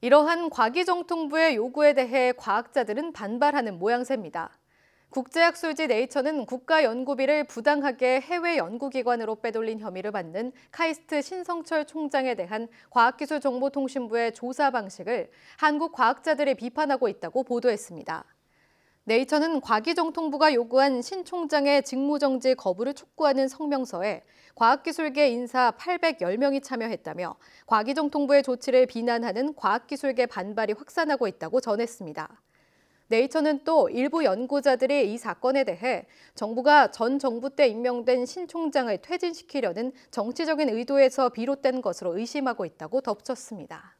이러한 과기정통부의 요구에 대해 과학자들은 반발하는 모양새입니다. 국제학술지 네이처는 국가연구비를 부당하게 해외 연구기관으로 빼돌린 혐의를 받는 카이스트 신성철 총장에 대한 과학기술정보통신부의 조사 방식을 한국 과학자들이 비판하고 있다고 보도했습니다. 네이처는 과기정통부가 요구한 신 총장의 직무정지 거부를 촉구하는 성명서에 과학기술계 인사 810명이 참여했다며 과기정통부의 조치를 비난하는 과학기술계 반발이 확산하고 있다고 전했습니다. 네이처는 또 일부 연구자들이 이 사건에 대해 정부가 전 정부 때 임명된 신 총장을 퇴진시키려는 정치적인 의도에서 비롯된 것으로 의심하고 있다고 덧붙였습니다.